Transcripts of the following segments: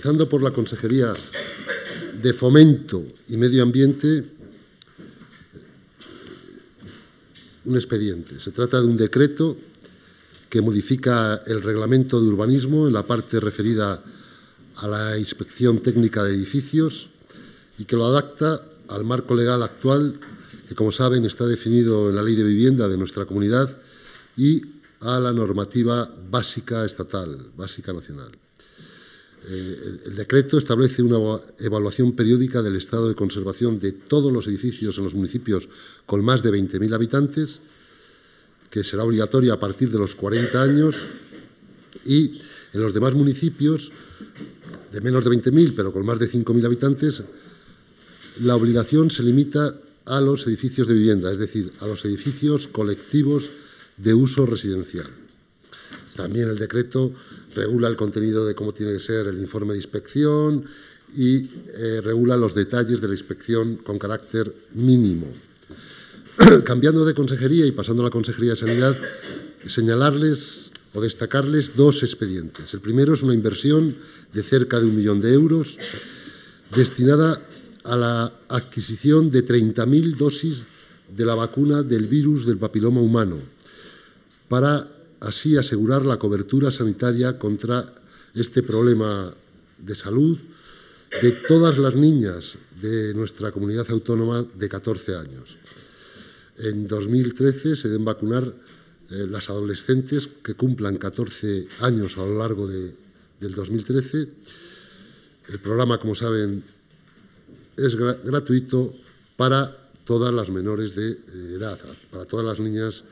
empezando por la Consejería de Fomento y Medio Ambiente, un expediente. Se trata de un decreto que modifica el reglamento de urbanismo en la parte referida a la inspección técnica de edificios y que lo adapta al marco legal actual, que como saben está definido en la ley de vivienda de nuestra comunidad y a la normativa básica estatal, básica nacional. Eh, el decreto establece una evaluación periódica del estado de conservación de todos los edificios en los municipios con más de 20.000 habitantes, que será obligatoria a partir de los 40 años, y en los demás municipios de menos de 20.000, pero con más de 5.000 habitantes, la obligación se limita a los edificios de vivienda, es decir, a los edificios colectivos de uso residencial. También el decreto regula el contenido de cómo tiene que ser el informe de inspección y eh, regula los detalles de la inspección con carácter mínimo. Cambiando de consejería y pasando a la Consejería de Sanidad, señalarles o destacarles dos expedientes. El primero es una inversión de cerca de un millón de euros destinada a la adquisición de 30.000 dosis de la vacuna del virus del papiloma humano para así asegurar la cobertura sanitaria contra este problema de salud de todas las niñas de nuestra comunidad autónoma de 14 años. En 2013 se deben vacunar eh, las adolescentes que cumplan 14 años a lo largo de, del 2013. El programa, como saben, es gratuito para todas las menores de eh, edad, para todas las niñas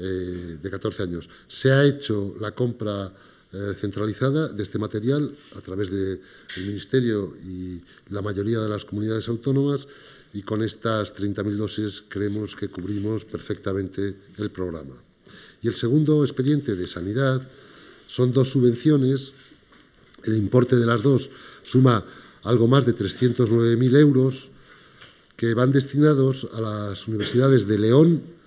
eh, de 14 años. Se ha hecho la compra eh, centralizada de este material a través del Ministerio y la mayoría de las comunidades autónomas y con estas 30.000 dosis creemos que cubrimos perfectamente el programa. Y el segundo expediente de sanidad son dos subvenciones. El importe de las dos suma algo más de 309.000 euros que van destinados a las universidades de León,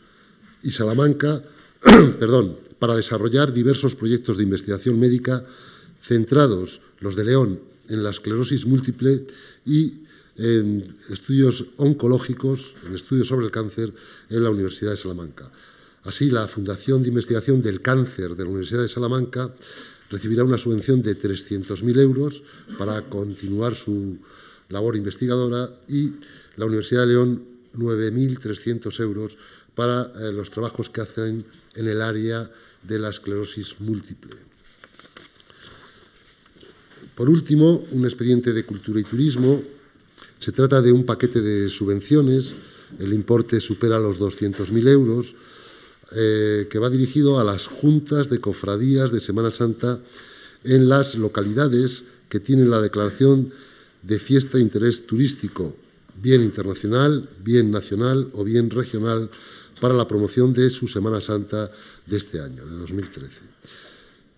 y Salamanca perdón, para desarrollar diversos proyectos de investigación médica centrados, los de León, en la esclerosis múltiple y en estudios oncológicos, en estudios sobre el cáncer en la Universidad de Salamanca. Así, la Fundación de Investigación del Cáncer de la Universidad de Salamanca recibirá una subvención de 300.000 euros para continuar su labor investigadora y la Universidad de León 9.300 euros para eh, los trabajos que hacen en el área de la esclerosis múltiple. Por último, un expediente de cultura y turismo. Se trata de un paquete de subvenciones, el importe supera los 200.000 euros, eh, que va dirigido a las juntas de cofradías de Semana Santa en las localidades que tienen la declaración de fiesta de interés turístico, bien internacional, bien nacional o bien regional, para la promoción de su Semana Santa de este año, de 2013.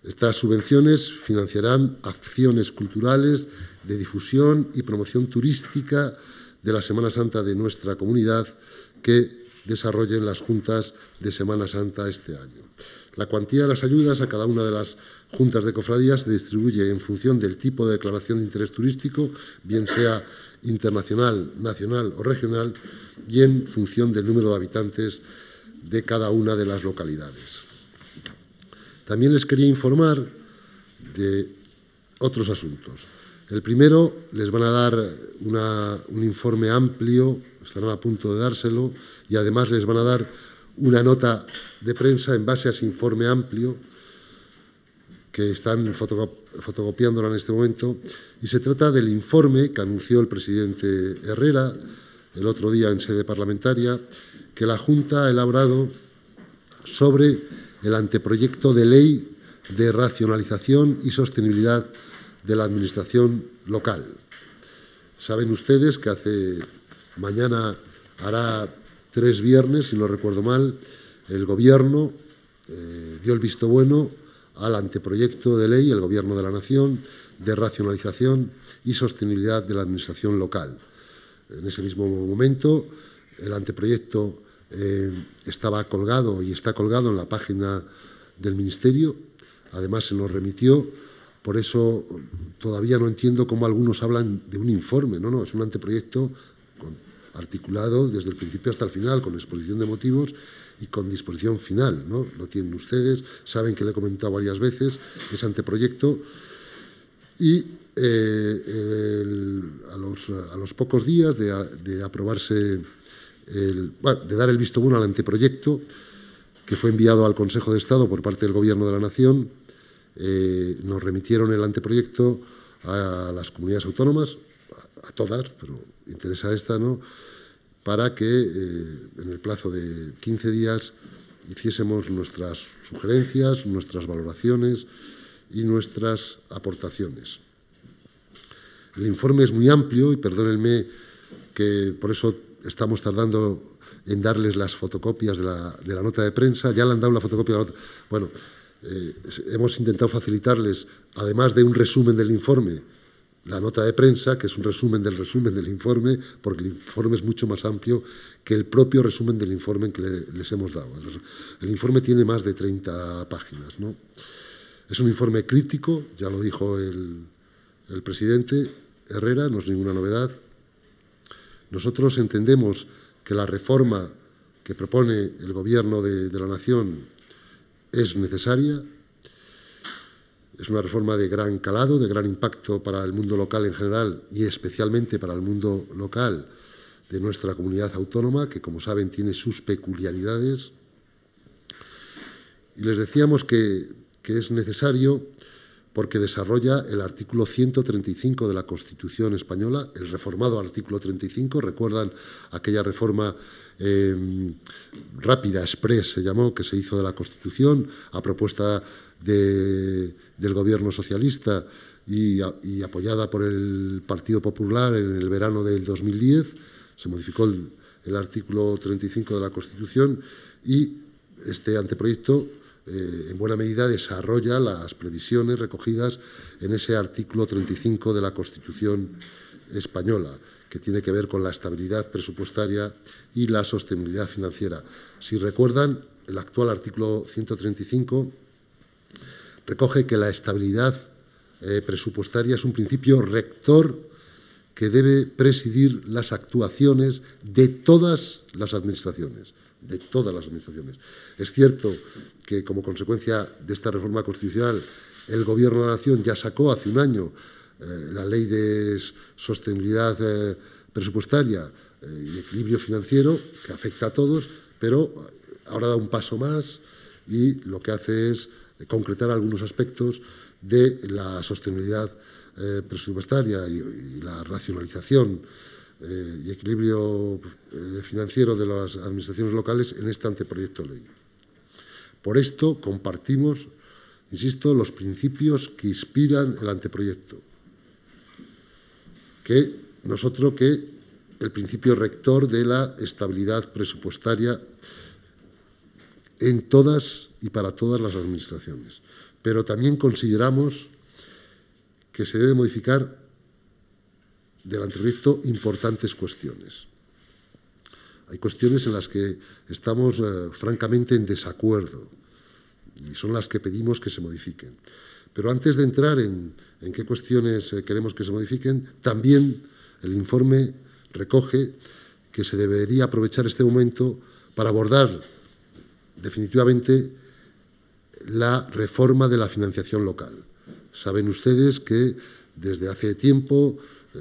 Estas subvenciones financiarán acciones culturales de difusión y promoción turística de la Semana Santa de nuestra comunidad que desarrollen las juntas de Semana Santa este año. La cuantía de las ayudas a cada una de las juntas de cofradías se distribuye en función del tipo de declaración de interés turístico, bien sea internacional, nacional o regional y en función del número de habitantes de cada una de las localidades. También les quería informar de otros asuntos. El primero, les van a dar un informe amplio, estarán a punto de dárselo, y además les van a dar una nota de prensa en base a ese informe amplio que están fotocopia fotocopiándola en este momento, y se trata del informe que anunció el presidente Herrera el otro día en sede parlamentaria, que la Junta ha elaborado sobre el anteproyecto de ley de racionalización y sostenibilidad de la Administración local. Saben ustedes que hace mañana hará tres viernes, si no recuerdo mal, el Gobierno eh, dio el visto bueno al anteproyecto de ley El Gobierno de la Nación de racionalización y sostenibilidad de la Administración local. En ese mismo momento, el anteproyecto eh, estaba colgado y está colgado en la página del Ministerio. Además, se nos remitió. Por eso todavía no entiendo cómo algunos hablan de un informe. No, no, es un anteproyecto articulado desde el principio hasta el final, con exposición de motivos y con disposición final. ¿no? Lo tienen ustedes, saben que le he comentado varias veces ese anteproyecto. Y eh, a, los, pocos días de, aprobarse, bueno, de dar el visto bueno al anteproyecto, que fue enviado al Consejo de Estado por parte del Gobierno de la Nación, eh, nos remitieron el anteproyecto a las comunidades autónomas, a todas, pero interesa esta, ¿no? para que eh, en el plazo de 15 días hiciésemos nuestras sugerencias, nuestras valoraciones y nuestras aportaciones. El informe es muy amplio y perdónenme que por eso estamos tardando en darles las fotocopias de la, nota de prensa. Ya le han dado la fotocopia Bueno, eh, hemos intentado facilitarles, además de un resumen del informe, la nota de prensa, que es un resumen del resumen del informe, porque el informe es mucho más amplio que el propio resumen del informe que les hemos dado. El, informe tiene más de 30 páginas. Es un informe crítico, ya lo dijo el, presidente Herrera, no es ninguna novedad. Nosotros entendemos que la reforma que propone el Gobierno de la Nación es necesaria, es una reforma de gran calado, de gran impacto para el mundo local en general y especialmente para el mundo local de nuestra comunidad autónoma, que como saben tiene sus peculiaridades. Y les decíamos que, es necesario porque desarrolla el artículo 135 de la Constitución española, el reformado artículo 35, recuerdan aquella reforma em, rápida, express se llamó, que se hizo de la Constitución a propuesta de del gobierno socialista y, apoyada por el Partido Popular en el verano del 2010. Se modificó el, artículo 35 de la Constitución y este anteproyecto eh, en buena medida desarrolla las previsiones recogidas en ese artículo 35 de la Constitución española, que tiene que ver con la estabilidad presupuestaria y la sostenibilidad financiera. Si recuerdan, el actual artículo 135 recoge que la estabilidad eh, presupuestaria es un principio rector que debe presidir las actuaciones de todas las administraciones, de todas las administraciones. Es cierto que como consecuencia de esta reforma constitucional el Gobierno de la Nación ya sacó hace un año eh, la ley de sostenibilidad eh, presupuestaria y equilibrio financiero que afecta a todos, pero ahora da un paso más y lo que hace es concretar algunos aspectos de la sostenibilidad eh, presupuestaria y, la racionalización eh, y equilibrio eh, financiero de las administraciones locales en este anteproyecto de ley. Por esto compartimos, insisto, los principios que inspiran el anteproyecto, que nosotros que el principio rector de la estabilidad presupuestaria en todas y para todas las administraciones. Pero también consideramos que se debe modificar del anteproyecto importantes cuestiones. Hay cuestiones en las que estamos eh, francamente en desacuerdo y son las que pedimos que se modifiquen. Pero antes de entrar en, qué cuestiones eh, queremos que se modifiquen, también el informe recoge que se debería aprovechar este momento para abordar definitivamente la reforma de la financiación local. Saben ustedes que desde hace tiempo eh,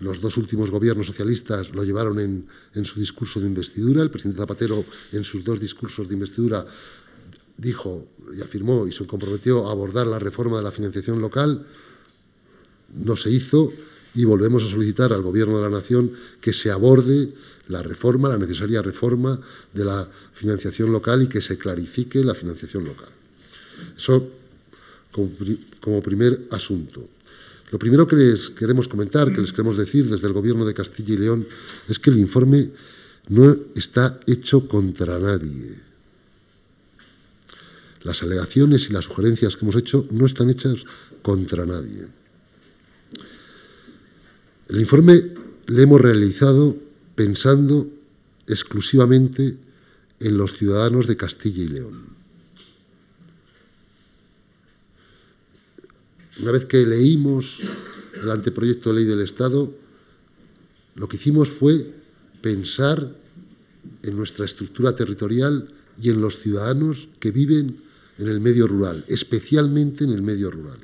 los dos últimos gobiernos socialistas lo llevaron en, en su discurso de investidura. El presidente Zapatero en sus dos discursos de investidura dijo y afirmó y se comprometió a abordar la reforma de la financiación local. No se hizo y volvemos a solicitar al Gobierno de la Nación que se aborde la reforma, la necesaria reforma de la financiación local y que se clarifique la financiación local. Eso como, primer asunto. Lo primero que les queremos comentar, que les queremos decir desde el Gobierno de Castilla y León, es que el informe no está hecho contra nadie. Las alegaciones y las sugerencias que hemos hecho no están hechas contra nadie. El informe le hemos realizado pensando exclusivamente en los ciudadanos de Castilla y León. una vez que leímos el anteproyecto de ley del Estado, lo que hicimos fue pensar en nuestra estructura territorial y en los ciudadanos que viven en el medio rural, especialmente en el medio rural.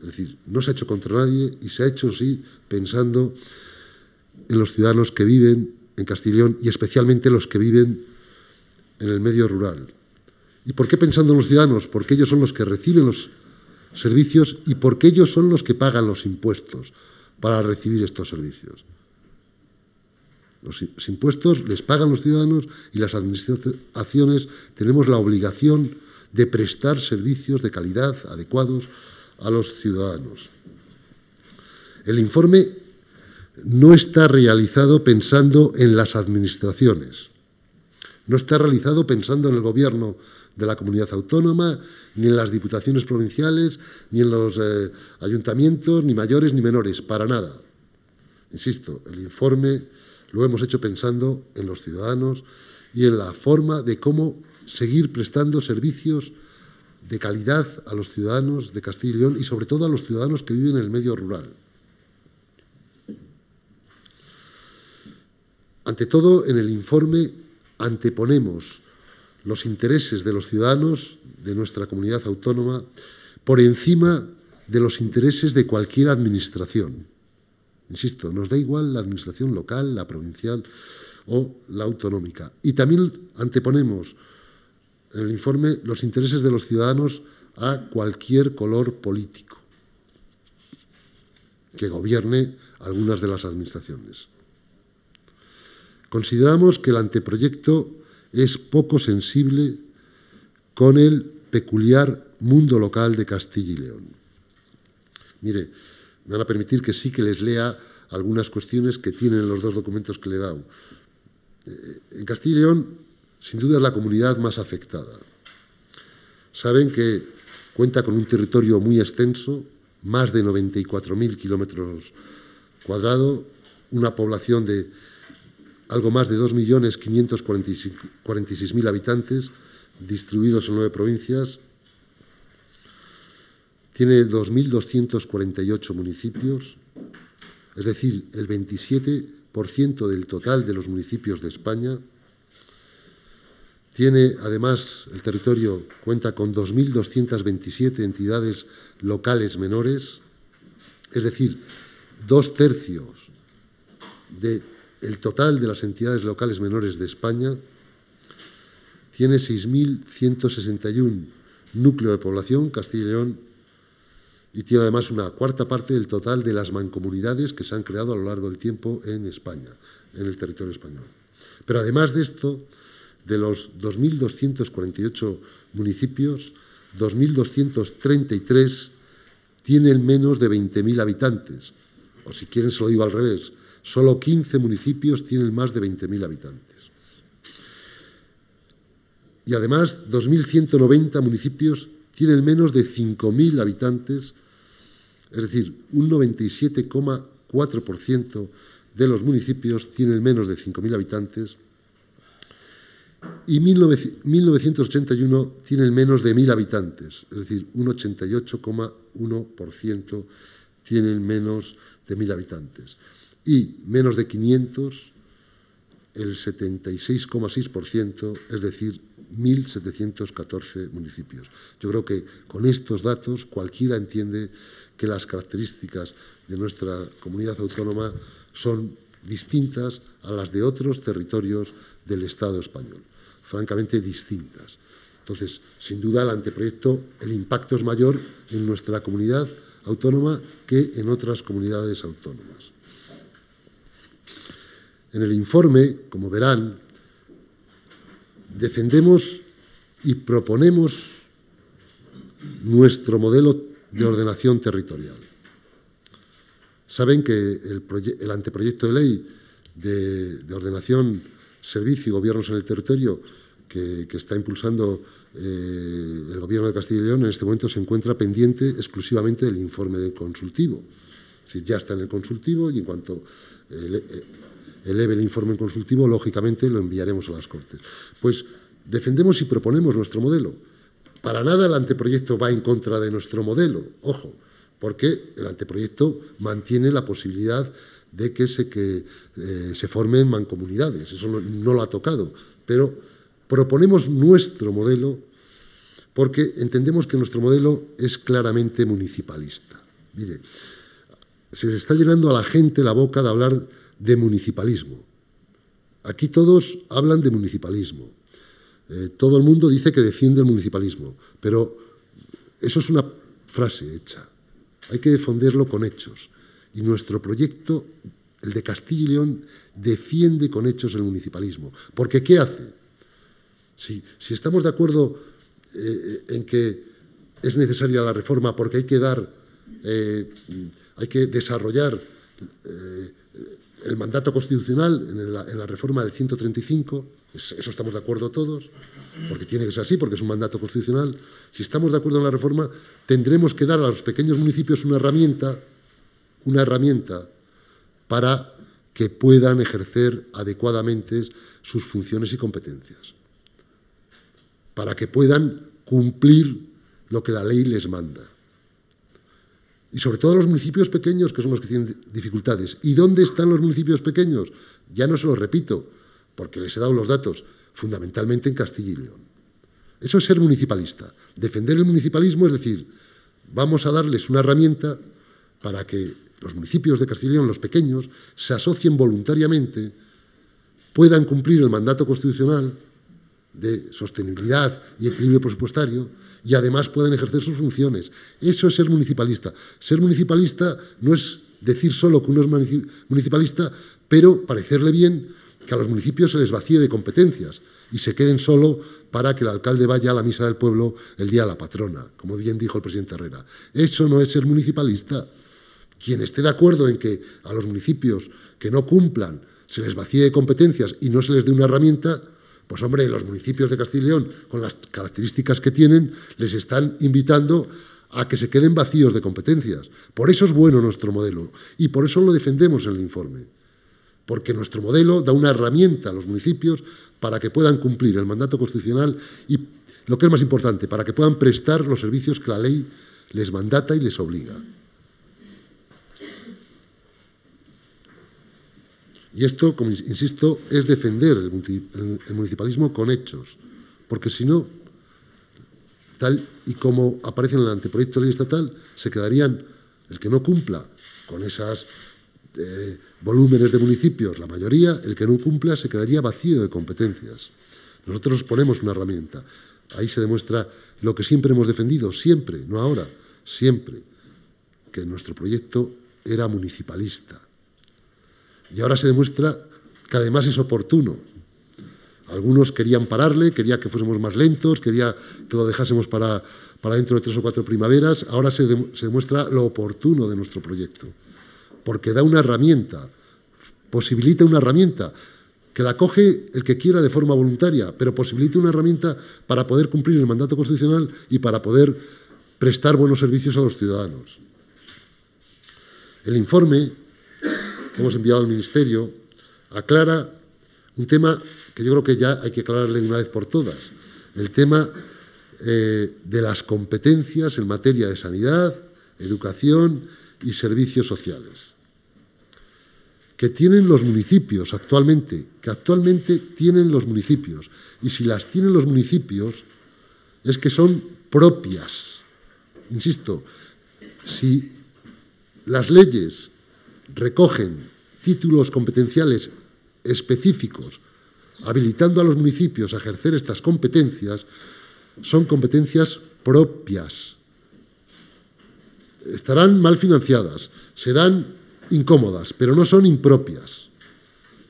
Es decir, no se ha hecho contra nadie y se ha hecho, sí, pensando en los ciudadanos que viven en Castellón y especialmente los que viven en el medio rural. ¿Y por qué pensando en los ciudadanos? Porque ellos son los que reciben los servicios y porque ellos son los que pagan los impuestos para recibir estos servicios. Los impuestos les pagan los ciudadanos y las administraciones tenemos la obligación de prestar servicios de calidad adecuados a los ciudadanos. El informe no está realizado pensando en las administraciones, no está realizado pensando en el gobierno de la comunidad autónoma ni en las diputaciones provinciales, ni en los eh, ayuntamientos, ni mayores ni menores, para nada. Insisto, el informe lo hemos hecho pensando en los ciudadanos y en la forma de cómo seguir prestando servicios de calidad a los ciudadanos de Castilla y León y sobre todo a los ciudadanos que viven en el medio rural. Ante todo, en el informe anteponemos los intereses de los ciudadanos de nuestra comunidad autónoma por encima de los intereses de cualquier administración. Insisto, nos da igual la administración local, la provincial o la autonómica. Y también anteponemos en el informe los intereses de los ciudadanos a cualquier color político que gobierne algunas de las administraciones. Consideramos que el anteproyecto es poco sensible con el peculiar mundo local de Castilla y León. Mire, me van a permitir que sí que les lea algunas cuestiones que tienen los dos documentos que le he dado. Eh, en Castilla y León, sin duda, es la comunidad más afectada. Saben que cuenta con un territorio muy extenso, más de 94.000 kilómetros cuadrados, una población de algo más de 2.546.000 habitantes, distribuidos en nueve provincias, tiene 2.248 municipios, es decir, el 27% del total de los municipios de España. Tiene, además, el territorio cuenta con 2.227 entidades locales menores, es decir, dos tercios del total de las entidades locales menores de España tiene 6.161 núcleo de población, Castilla y León, y tiene además una cuarta parte del total de las mancomunidades que se han creado a lo largo del tiempo en España, en el territorio español. Pero además de esto, de los 2.248 municipios, 2.233 tienen menos de 20.000 habitantes. O si quieren, se lo digo al revés, solo 15 municipios tienen más de 20.000 habitantes y además 2.190 municipios tienen menos de 5.000 habitantes, es decir, un 97,4% de los municipios tienen menos de 5.000 habitantes y 1981 tienen menos de 1.000 habitantes, es decir, un 88,1% tienen menos de 1.000 habitantes y menos de 500 el 76,6%, es decir, 1.714 municipios. Yo creo que con estos datos cualquiera entiende que las características de nuestra comunidad autónoma son distintas a las de otros territorios del Estado español, francamente distintas. Entonces, sin duda, el anteproyecto, el impacto es mayor en nuestra comunidad autónoma que en otras comunidades autónomas. En el informe, como verán, defendemos y proponemos nuestro modelo de ordenación territorial. Saben que el, anteproyecto de ley de, ordenación, servicio y gobiernos en el territorio que, está impulsando eh, el Gobierno de Castilla y León en este momento se encuentra pendiente exclusivamente del informe del consultivo. Es ya está en el consultivo y en cuanto eh, eh, eleve el informe consultivo, lógicamente lo enviaremos a las Cortes. Pues defendemos y proponemos nuestro modelo. Para nada el anteproyecto va en contra de nuestro modelo, ojo, porque el anteproyecto mantiene la posibilidad de que se, que, eh, se formen mancomunidades, eso no, lo ha tocado, pero proponemos nuestro modelo porque entendemos que nuestro modelo es claramente municipalista. Mire, se está llenando a la gente la boca de hablar de municipalismo. Aquí todos hablan de municipalismo. Eh, todo el mundo dice que defiende el municipalismo, pero eso es una frase hecha. Hay que defenderlo con hechos. Y nuestro proyecto, el de Castilla y León, defiende con hechos el municipalismo. Porque ¿qué hace? Si, estamos de acuerdo eh, en que es necesaria la reforma porque hay que dar, eh, hay que desarrollar el mandato constitucional en la, reforma del 135, eso estamos de acuerdo todos, porque tiene que ser así, porque es un mandato constitucional. Si estamos de acuerdo en la reforma, tendremos que dar a los pequeños municipios una herramienta, una herramienta para que puedan ejercer adecuadamente sus funciones y competencias, para que puedan cumplir lo que la ley les manda y sobre todo los municipios pequeños, que son los que tienen dificultades. ¿Y dónde están los municipios pequeños? Ya no se los repito, porque les he dado los datos, fundamentalmente en Castilla y León. Eso es ser municipalista. Defender el municipalismo es decir, vamos a darles una herramienta para que los municipios de Castilla y León, los pequeños, se asocien voluntariamente, puedan cumplir el mandato constitucional de sostenibilidad y equilibrio presupuestario y además pueden ejercer sus funciones. Eso es ser municipalista. Ser municipalista no es decir solo que uno es municipalista, pero parecerle bien que a los municipios se les vacíe de competencias y se queden solo para que el alcalde vaya a la misa del pueblo el día de la patrona, como bien dijo el presidente Herrera. Eso no es ser municipalista. Quien esté de acuerdo en que a los municipios que no cumplan se les vacíe de competencias y no se les dé una herramienta, pues hombre, los municipios de Castilla y León, con las características que tienen, les están invitando a que se queden vacíos de competencias. Por eso es bueno nuestro modelo y por eso lo defendemos en el informe. Porque nuestro modelo da una herramienta a los municipios para que puedan cumplir el mandato constitucional y, lo que es más importante, para que puedan prestar los servicios que la ley les mandata y les obliga. Y esto, como insisto, es defender el, municipalismo con hechos, porque si no, tal y como aparece en el anteproyecto de ley estatal, se quedarían el que no cumpla con esos eh, volúmenes de municipios, la mayoría, el que no cumpla se quedaría vacío de competencias. Nosotros ponemos una herramienta. Ahí se demuestra lo que siempre hemos defendido, siempre, no ahora, siempre, que nuestro proyecto era municipalista y ahora se demuestra que además es oportuno. Algunos querían pararle, quería que fuésemos más lentos, quería que lo dejásemos para, para dentro de tres o cuatro primaveras. Ahora se, se demuestra lo oportuno de nuestro proyecto, porque da una herramienta, posibilita una herramienta que la coge el que quiera de forma voluntaria, pero posibilita una herramienta para poder cumplir el mandato constitucional y para poder prestar buenos servicios a los ciudadanos. El informe que hemos enviado al Ministerio aclara un tema que yo creo que ya hay que aclararle de una vez por todas, el tema eh, de las competencias en materia de sanidad, educación y servicios sociales que tienen los municipios actualmente, que actualmente tienen los municipios. Y si las tienen los municipios, es que son propias. Insisto, si las leyes recogen títulos competenciales específicos habilitando a los municipios a ejercer estas competencias, son competencias propias. Estarán mal financiadas, serán incómodas, pero no son impropias.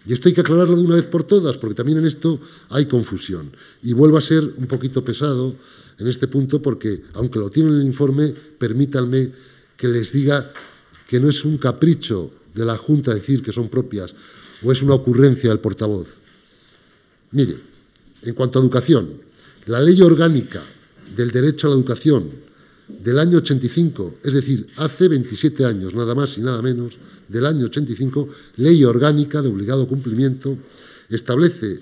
Y esto hay que aclararlo de una vez por todas, porque también en esto hay confusión. Y vuelvo a ser un poquito pesado en este punto, porque aunque lo tienen en el informe, permítanme que les diga que no es un capricho de la Junta decir que son propias o es una ocurrencia del portavoz. Mire, en cuanto a educación, la ley orgánica del derecho a la educación del año 85, es decir, hace 27 años, nada más y nada menos, del año 85, ley orgánica de obligado cumplimiento, establece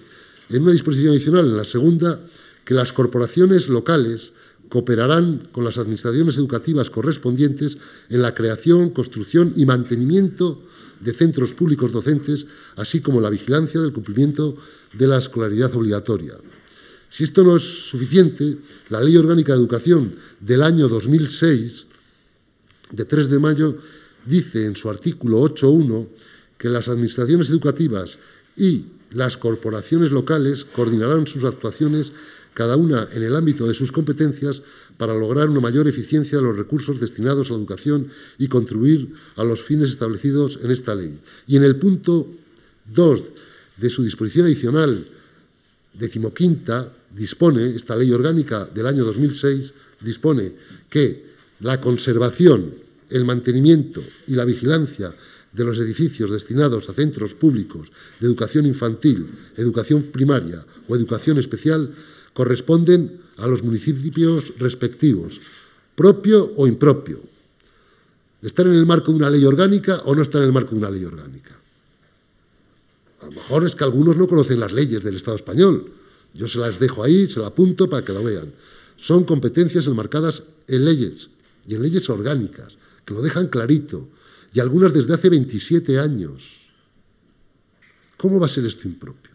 en una disposición adicional, en la segunda, que las corporaciones locales cooperarán con las administraciones educativas correspondientes en la creación, construcción y mantenimiento de centros públicos docentes, así como la vigilancia del cumplimiento de la escolaridad obligatoria. Si esto no es suficiente, la Ley Orgánica de Educación del año 2006, de 3 de mayo, dice en su artículo 8.1 que las administraciones educativas y las corporaciones locales coordinarán sus actuaciones cada una en el ámbito de sus competencias, para lograr una mayor eficiencia de los recursos destinados a la educación y contribuir a los fines establecidos en esta ley. Y en el punto 2 de su disposición adicional decimoquinta, dispone, esta ley orgánica del año 2006, dispone que la conservación, el mantenimiento y la vigilancia de los edificios destinados a centros públicos de educación infantil, educación primaria o educación especial corresponden a los municipios respectivos, propio o impropio. Estar en el marco de una ley orgánica o no estar en el marco de una ley orgánica. A lo mejor es que algunos no conocen las leyes del Estado español. Yo se las dejo ahí, se las apunto para que la vean. Son competencias enmarcadas en leyes y en leyes orgánicas, que lo dejan clarito, y algunas desde hace 27 años. ¿Cómo va a ser esto impropio?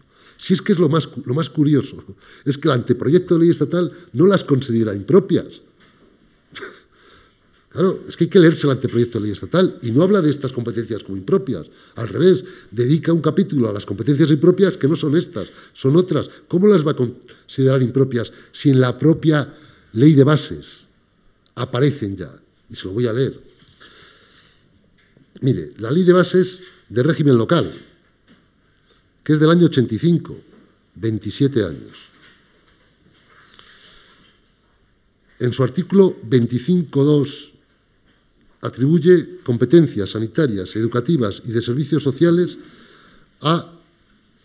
Si es que es lo más, lo más curioso, es que el anteproyecto de ley estatal no las considera impropias. Claro, es que hay que leerse el anteproyecto de ley estatal y no habla de estas competencias como impropias. Al revés, dedica un capítulo a las competencias impropias que no son estas, son otras. ¿Cómo las va a considerar impropias si en la propia ley de bases aparecen ya? Y se lo voy a leer. Mire, la ley de bases de régimen local, que es del año 85, 27 años. En su artículo 25.2 atribuye competencias sanitarias, educativas y de servicios sociales a,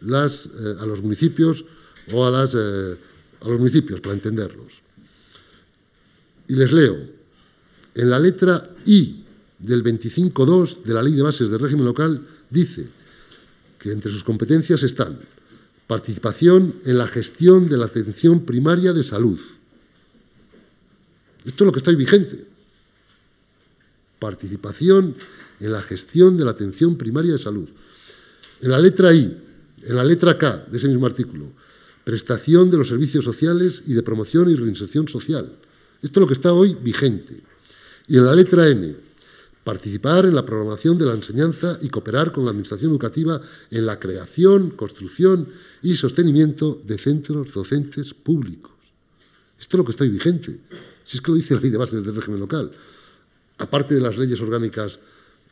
las, eh, a los municipios o a, las, eh, a los municipios, para entenderlos. Y les leo, en la letra I del 25.2 de la Ley de Bases del Régimen Local dice que entre sus competencias están participación en la gestión de la atención primaria de salud. Esto es lo que está hoy vigente. Participación en la gestión de la atención primaria de salud. En la letra I, en la letra K de ese mismo artículo, prestación de los servicios sociales y de promoción y reinserción social. Esto es lo que está hoy vigente. Y en la letra N, participar en la programación de la enseñanza y cooperar con la Administración Educativa en la creación, construcción y sostenimiento de centros docentes públicos. Esto es lo que está vigente, si es que lo dice la ley de bases del régimen local, aparte de las leyes orgánicas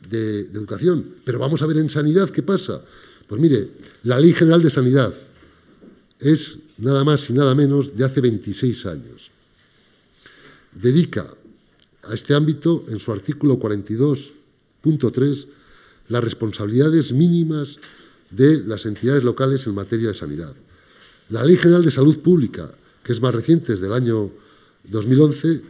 de, de educación. Pero vamos a ver en sanidad qué pasa. Pues mire, la Ley General de Sanidad es nada más y nada menos de hace 26 años. Dedica a este ámbito, en su artículo 42.3, las responsabilidades mínimas de las entidades locales en materia de sanidad. La Ley General de Salud Pública, que es más reciente, es del año 2011,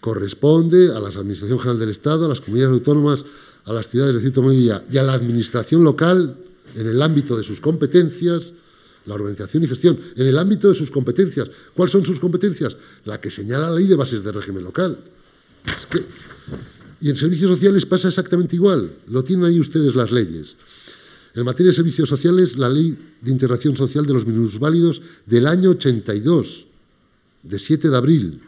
corresponde a la Administración General del Estado, a las comunidades autónomas, a las ciudades de cierta medida y a la Administración local en el ámbito de sus competencias, la organización y gestión, en el ámbito de sus competencias. ¿Cuáles son sus competencias? La que señala la ley de bases de régimen local y en servicios sociales pasa exactamente igual. Lo tienen ahí ustedes las leyes. En materia de servicios sociales, la Ley de Integración Social de los Válidos del año 82, de 7 de abril,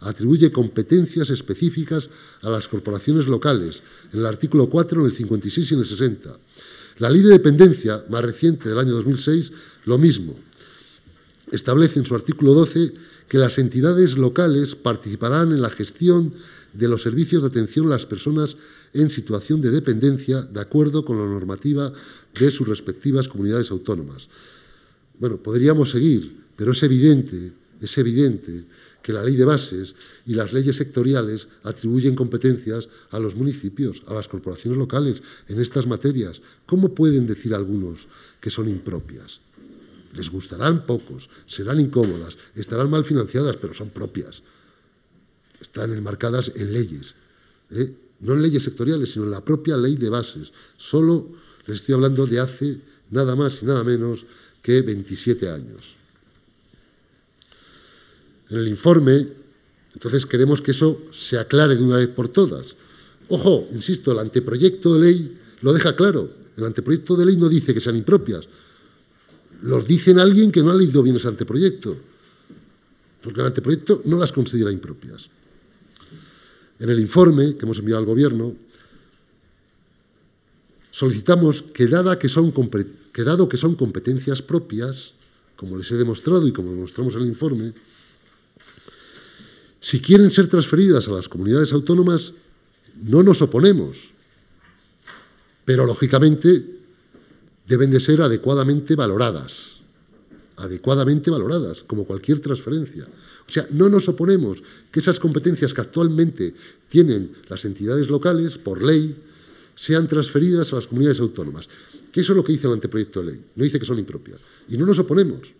atribuye competencias específicas a las corporaciones locales, en el artículo 4, en el 56 y en el 60. La Ley de Dependencia, más reciente, del año 2006, lo mismo. Establece en su artículo 12 que las entidades locales participarán en la gestión de los servicios de atención a las personas en situación de dependencia de acuerdo con la normativa de sus respectivas comunidades autónomas. Bueno, podríamos seguir, pero es evidente, es evidente que la ley de bases y las leyes sectoriales atribuyen competencias a los municipios, a las corporaciones locales en estas materias. ¿Cómo pueden decir algunos que son impropias? Les gustarán pocos, serán incómodas, estarán mal financiadas, pero son propias están enmarcadas en leyes, ¿eh? no en leyes sectoriales, sino en la propia ley de bases. Solo les estoy hablando de hace nada más y nada menos que 27 años. En el informe, entonces queremos que eso se aclare de una vez por todas. Ojo, insisto, el anteproyecto de ley lo deja claro. El anteproyecto de ley no dice que sean impropias. Los dicen alguien que no ha leído bien ese anteproyecto, porque el anteproyecto no las considera impropias. En el informe que hemos enviado al Gobierno, solicitamos que, que, son, dado que son competencias propias, como les he demostrado y como demostramos en el informe, si quieren ser transferidas a las comunidades autónomas, no nos oponemos, pero lógicamente deben de ser adecuadamente valoradas, adecuadamente valoradas, como cualquier transferencia. O sea, no nos oponemos que esas competencias que actualmente tienen las entidades locales por ley sean transferidas a las comunidades autónomas. Que eso es lo que dice el anteproyecto de ley, no dice que son impropias. Y no nos oponemos,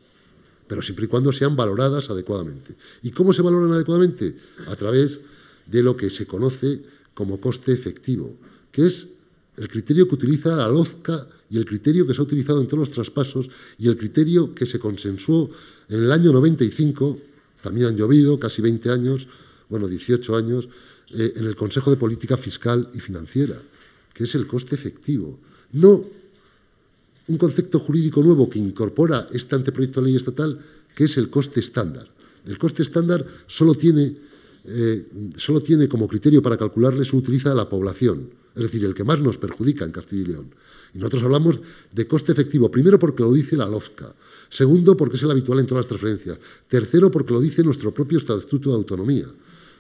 pero siempre y cuando sean valoradas adecuadamente. ¿Y cómo se valoran adecuadamente? A través de lo que se conoce como coste efectivo, que es el criterio que utiliza la LOZCA y el criterio que se ha utilizado en todos los traspasos y el criterio que se consensuó en el año 95 también han llovido casi 20 años, bueno, 18 años, eh, en el Consejo de Política Fiscal y Financiera, que es el coste efectivo. No un concepto jurídico nuevo que incorpora este anteproyecto de ley estatal, que es el coste estándar. El coste estándar solo tiene, eh, solo tiene como criterio para calcularle, su utiliza a la población es decir, el que más nos perjudica en Castilla y León. Y nosotros hablamos de coste efectivo, primero porque lo dice la LOFCA, segundo porque es el habitual en todas las transferencias, tercero porque lo dice nuestro propio Estatuto de Autonomía,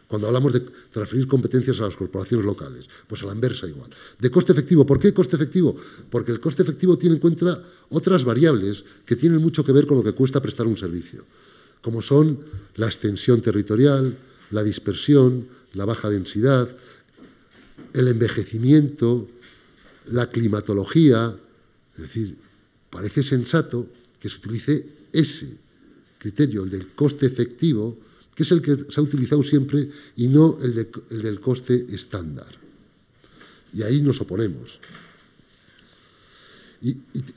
cuando hablamos de transferir competencias a las corporaciones locales, pues a la inversa igual. De coste efectivo, ¿por qué coste efectivo? Porque el coste efectivo tiene en cuenta otras variables que tienen mucho que ver con lo que cuesta prestar un servicio, como son la extensión territorial, la dispersión, la baja densidad, el envejecimiento, la climatología, es decir, parece sensato que se utilice ese criterio, el del coste efectivo, que es el que se ha utilizado siempre y no el, del coste estándar. Y ahí nos oponemos. Y,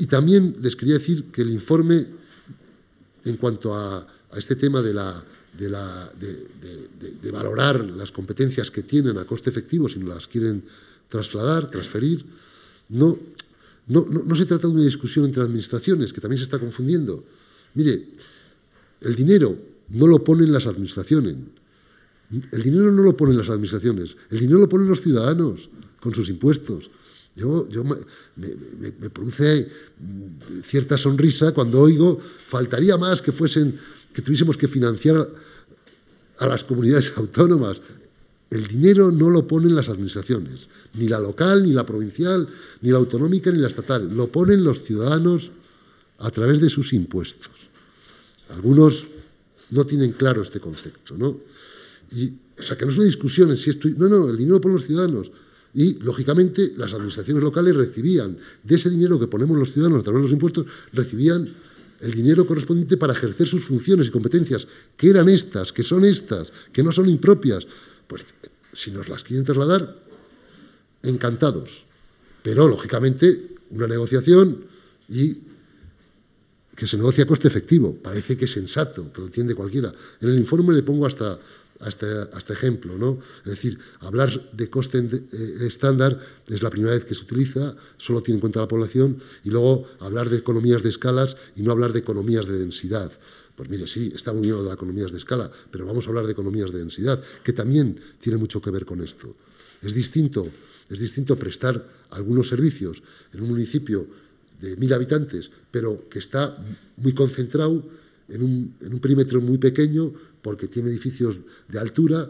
también les quería decir que el informe, en cuanto a este tema de la de, valorar las competencias que tienen a coste efectivo, si no las quieren trasladar, transferir. No, no, se trata de una discusión entre administraciones, que también se está confundiendo. Mire, el dinero no lo ponen las administraciones. El dinero no lo ponen las administraciones, el dinero lo ponen los ciudadanos con sus impuestos. Yo, yo me, me, produce cierta sonrisa cuando oigo, faltaría más que fuesen que tuviésemos que financiar a las comunidades autónomas. El dinero no lo ponen las administraciones, ni la local, ni la provincial, ni la autonómica, ni la estatal. Lo ponen los ciudadanos a través de sus impuestos. Algunos no tienen claro este concepto, ¿no? Y, o sea, que no es una discusión si esto... No, no, el dinero ponen los ciudadanos. Y, lógicamente, las administraciones locales recibían de ese dinero que ponemos los ciudadanos a través de los impuestos, recibían el dinero correspondiente para ejercer sus funciones y competencias, que eran estas, que son estas, que no son impropias, pues si nos las quieren trasladar, encantados. Pero, lógicamente, una negociación y que se negocia a coste efectivo. Parece que es sensato, que lo entiende cualquiera. En el informe le pongo hasta hasta este, este, ejemplo. ¿no? Es decir, hablar de coste eh, estándar es la primera vez que se utiliza, solo tiene en cuenta la población, y luego hablar de economías de escalas y no hablar de economías de densidad. Pues mire, sí, está muy de las economías de escala, pero vamos a hablar de economías de densidad, que también tiene mucho que ver con esto. Es distinto, es distinto prestar algunos servicios en un municipio de mil habitantes, pero que está muy concentrado en un, en un perímetro muy pequeño, porque tiene edificios de altura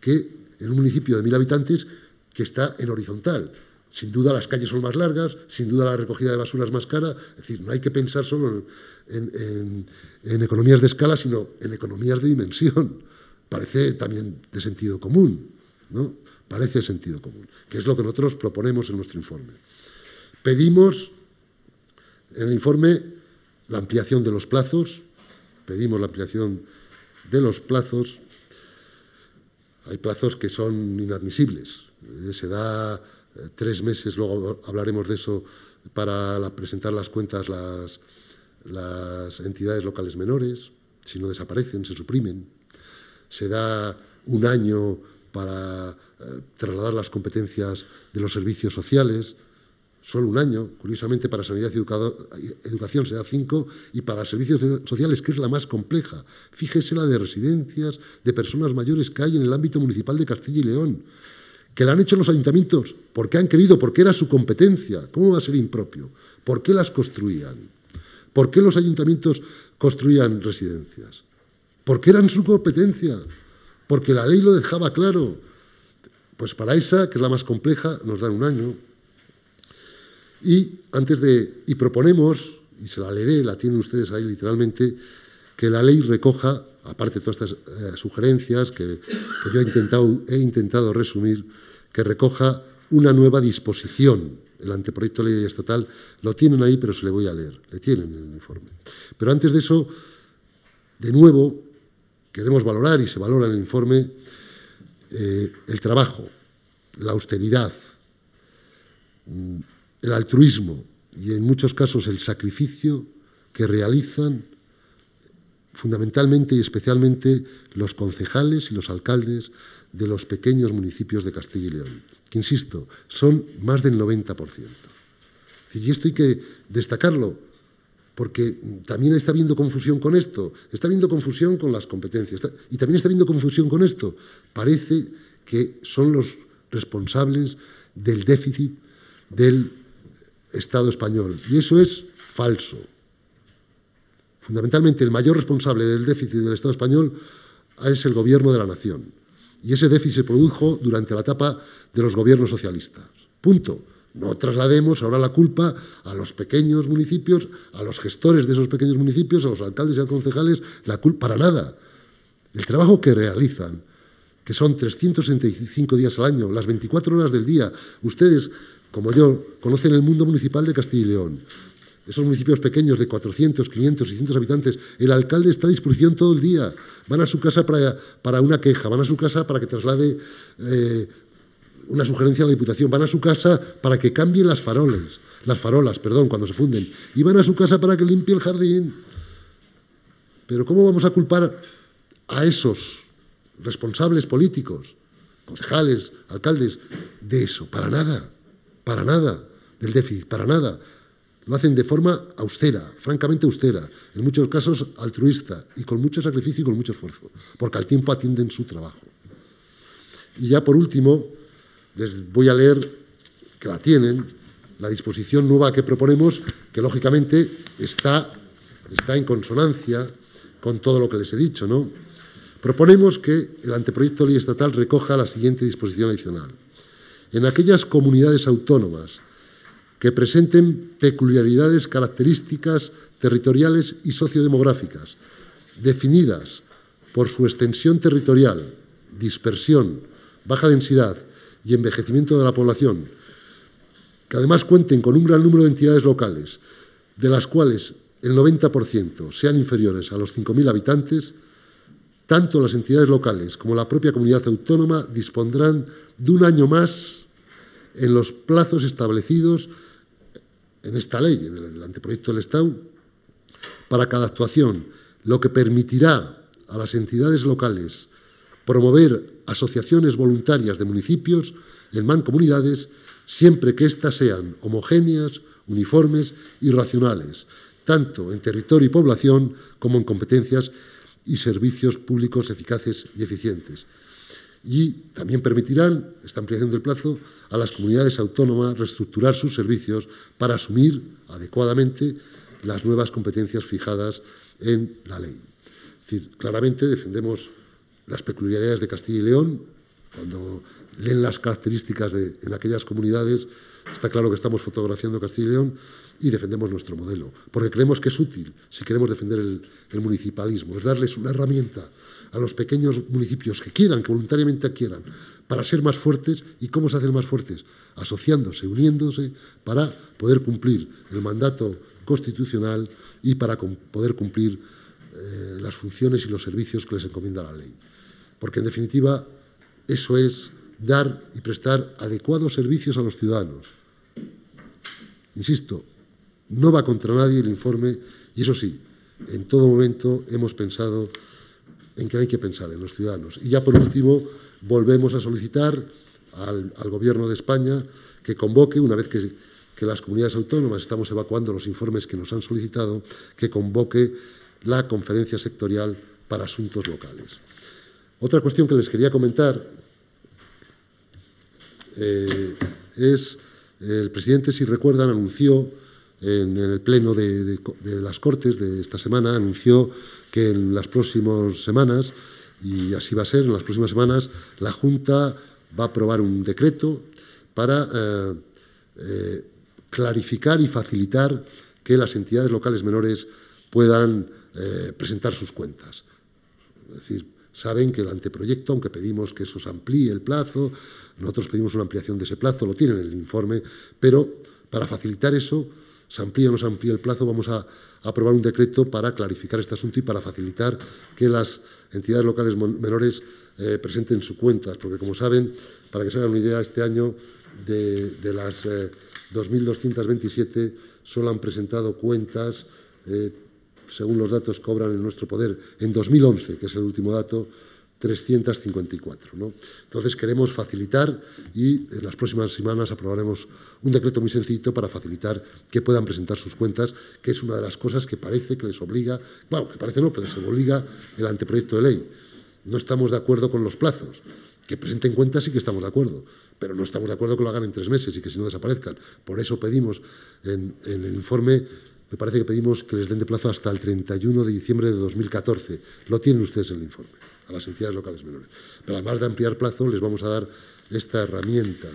que en un municipio de mil habitantes que está en horizontal. Sin duda las calles son más largas, sin duda la recogida de basura es más cara. Es decir, no hay que pensar solo en, economías de escala, sino en economías de dimensión. Parece también de sentido común, ¿no? Parece sentido común, que es lo que nosotros proponemos en nuestro informe. Pedimos en el informe la ampliación de los plazos, pedimos la ampliación de los plazos, hay plazos que son inadmisibles. Eh, se da eh, tres meses, luego hablaremos de eso, para presentar las cuentas las, las entidades locales menores, si no desaparecen, se suprimen. Se da un año para eh, trasladar las competencias de los servicios sociales, solo un año. Curiosamente, para sanidad y educación se da cinco y para servicios sociales, que es la más compleja. Fíjese la de residencias de personas mayores que hay en el ámbito municipal de Castilla y León, que la han hecho los ayuntamientos porque han querido, porque era su competencia. ¿Cómo va a ser impropio? ¿Por qué las construían? ¿Por qué los ayuntamientos construían residencias? Porque eran su competencia, porque la ley lo dejaba claro. Pues para esa, que es la más compleja, nos dan un año, y, antes de, y proponemos, y se la leeré, la tienen ustedes ahí literalmente, que la ley recoja, aparte de todas estas eh, sugerencias que, yo he intentado, he intentado resumir, que recoja una nueva disposición el anteproyecto de ley estatal, lo tienen ahí, pero se le voy a leer, le tienen en el informe. Pero antes de eso, de nuevo, queremos valorar, y se valora en el informe, eh, el trabajo, la austeridad, mm, el altruismo y en muchos casos el sacrificio que realizan fundamentalmente y especialmente los concejales y los alcaldes de los pequeños municipios de Castilla y León, que insisto, son más del 90%. Y esto hay que destacarlo, porque también está habiendo confusión con esto, está habiendo confusión con las competencias, y también está habiendo confusión con esto. Parece que son los responsables del déficit del Estado español. Y eso es falso. Fundamentalmente, el mayor responsable del déficit del Estado español es el gobierno de la nación. Y ese déficit se produjo durante la etapa de los gobiernos socialistas. Punto. No traslademos ahora la culpa a los pequeños municipios, a los gestores de esos pequeños municipios, a los alcaldes y a concejales, la culpa para nada. El trabajo que realizan, que son 365 días al año, las 24 horas del día, ustedes como yo, conocen el mundo municipal de Castilla y León. Esos municipios pequeños de 400, 500, 600 habitantes, el alcalde está a disposición todo el día. Van a su casa para, una queja, van a su casa para que traslade eh, una sugerencia a la Diputación, van a su casa para que cambien las faroles, las farolas, perdón, cuando se funden, y van a su casa para que limpie el jardín. Pero ¿cómo vamos a culpar a esos responsables políticos, concejales, alcaldes, de eso? Para nada para nada del déficit, para nada. Lo hacen de forma austera, francamente austera, en muchos casos altruista y con mucho sacrificio y con mucho esfuerzo, porque al tiempo atienden su trabajo. Y ya por último, les voy a leer, que la tienen, la disposición nueva que proponemos, que lógicamente está, está en consonancia con todo lo que les he dicho. ¿no? Proponemos que el anteproyecto de ley estatal recoja la siguiente disposición adicional en aquellas comunidades autónomas que presenten peculiaridades características territoriales y sociodemográficas, definidas por su extensión territorial, dispersión, baja densidad y envejecimiento de la población, que además cuenten con un gran número de entidades locales, de las cuales el 90% sean inferiores a los 5.000 habitantes, tanto las entidades locales como la propia comunidad autónoma dispondrán de un año más en los plazos establecidos en esta ley, en el anteproyecto del Estado, para cada actuación, lo que permitirá a las entidades locales promover asociaciones voluntarias de municipios en mancomunidades siempre que éstas sean homogéneas, uniformes y racionales, tanto en territorio y población como en competencias y servicios públicos eficaces y eficientes y también permitirán esta ampliación del plazo a las comunidades autónomas reestructurar sus servicios para asumir adecuadamente las nuevas competencias fijadas en la ley. Es decir, claramente defendemos las peculiaridades de Castilla y León. Cuando leen las características en aquellas comunidades, está claro que estamos fotografiando Castilla y León y defendemos nuestro modelo, porque creemos que es útil si queremos defender el, el municipalismo, es darles una herramienta a los pequeños municipios que quieran, que voluntariamente quieran, para ser más fuertes. ¿Y cómo se hacen más fuertes? Asociándose, uniéndose para poder cumplir el mandato constitucional y para poder cumplir eh, las funciones y los servicios que les encomienda la ley. Porque, en definitiva, eso es dar y prestar adecuados servicios a los ciudadanos. Insisto, no va contra nadie el informe y eso sí, en todo momento hemos pensado en que hay que pensar en los ciudadanos. Y ya por último, volvemos a solicitar al, Gobierno de España que convoque, una vez que, las comunidades autónomas estamos evacuando los informes que nos han solicitado, que convoque la conferencia sectorial para asuntos locales. Otra cuestión que les quería comentar eh, es, el presidente, si recuerdan, anunció en, el Pleno de, de las Cortes de esta semana, anunció que en las próximas semanas, y así va a ser, en las próximas semanas, la Junta va a aprobar un decreto para eh, eh, clarificar y facilitar que las entidades locales menores puedan eh, presentar sus cuentas. Es decir, saben que el anteproyecto, aunque pedimos que eso se amplíe el plazo, nosotros pedimos una ampliación de ese plazo, lo tienen en el informe, pero para facilitar eso, se amplía o no se amplía el plazo, vamos a, aprobar un decreto para clarificar este asunto y para facilitar que las entidades locales menores eh, presenten sus cuentas, porque como saben, para que se hagan una idea, este año de, las 2.227 eh, solo han presentado cuentas, eh, según los datos cobran en nuestro poder, en 2011, que es el último dato, 354. ¿no? Entonces queremos facilitar y en las próximas semanas aprobaremos un decreto muy sencillo para facilitar que puedan presentar sus cuentas, que es una de las cosas que parece que les obliga, bueno, que parece no, que les obliga el anteproyecto de ley. No estamos de acuerdo con los plazos. Que presenten cuentas sí que estamos de acuerdo, pero no estamos de acuerdo que lo hagan en tres meses y que si no desaparezcan. Por eso pedimos en, en el informe me parece que pedimos que les den de plazo hasta el 31 de diciembre de 2014. Lo tienen ustedes en el informe a las entidades locales menores. Pero además de ampliar plazo, les vamos a dar esta herramienta.